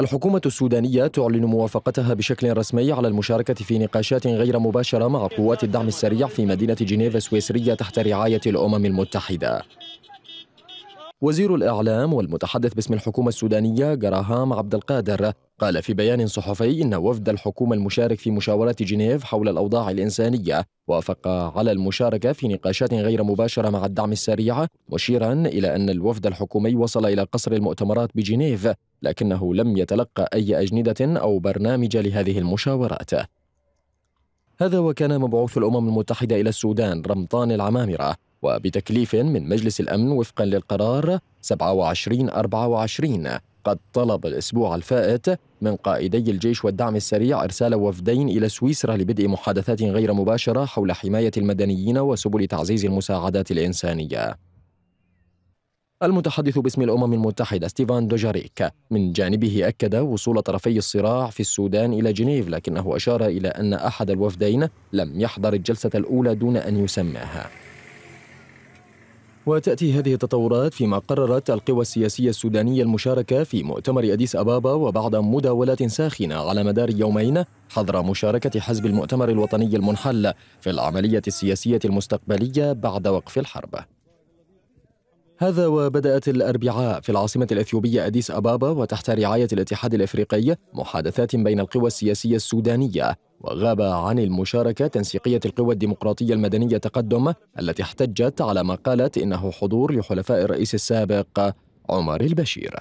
الحكومة السودانية تعلن موافقتها بشكل رسمي على المشاركة في نقاشات غير مباشرة مع قوات الدعم السريع في مدينة جنيف السويسرية تحت رعاية الأمم المتحدة وزير الإعلام والمتحدث باسم الحكومة السودانية جراهام عبد القادر قال في بيان صحفي إن وفد الحكومة المشارك في مشاورات جنيف حول الأوضاع الإنسانية وافق على المشاركة في نقاشات غير مباشرة مع الدعم السريع مشيرا إلى أن الوفد الحكومي وصل إلى قصر المؤتمرات بجنيف لكنه لم يتلقى أي أجندة أو برنامج لهذه المشاورات هذا وكان مبعوث الأمم المتحدة إلى السودان رمضان العمامرة وبتكليف من مجلس الأمن وفقا للقرار 2724 قد طلب الأسبوع الفائت من قائدي الجيش والدعم السريع إرسال وفدين إلى سويسرا لبدء محادثات غير مباشرة حول حماية المدنيين وسبل تعزيز المساعدات الإنسانية المتحدث باسم الأمم المتحدة ستيفان دوجاريك من جانبه أكد وصول طرفي الصراع في السودان إلى جنيف لكنه أشار إلى أن أحد الوفدين لم يحضر الجلسة الأولى دون أن يسمعها وتأتي هذه التطورات فيما قررت القوى السياسية السودانية المشاركة في مؤتمر أديس أبابا وبعد مداولات ساخنة على مدار يومين حظر مشاركة حزب المؤتمر الوطني المنحل في العملية السياسية المستقبلية بعد وقف الحرب هذا وبدأت الأربعاء في العاصمة الأثيوبية أديس أبابا وتحت رعاية الاتحاد الأفريقي محادثات بين القوى السياسية السودانية وغاب عن المشاركة تنسيقية القوى الديمقراطية المدنية تقدم التي احتجت على ما قالت إنه حضور لحلفاء الرئيس السابق عمر البشير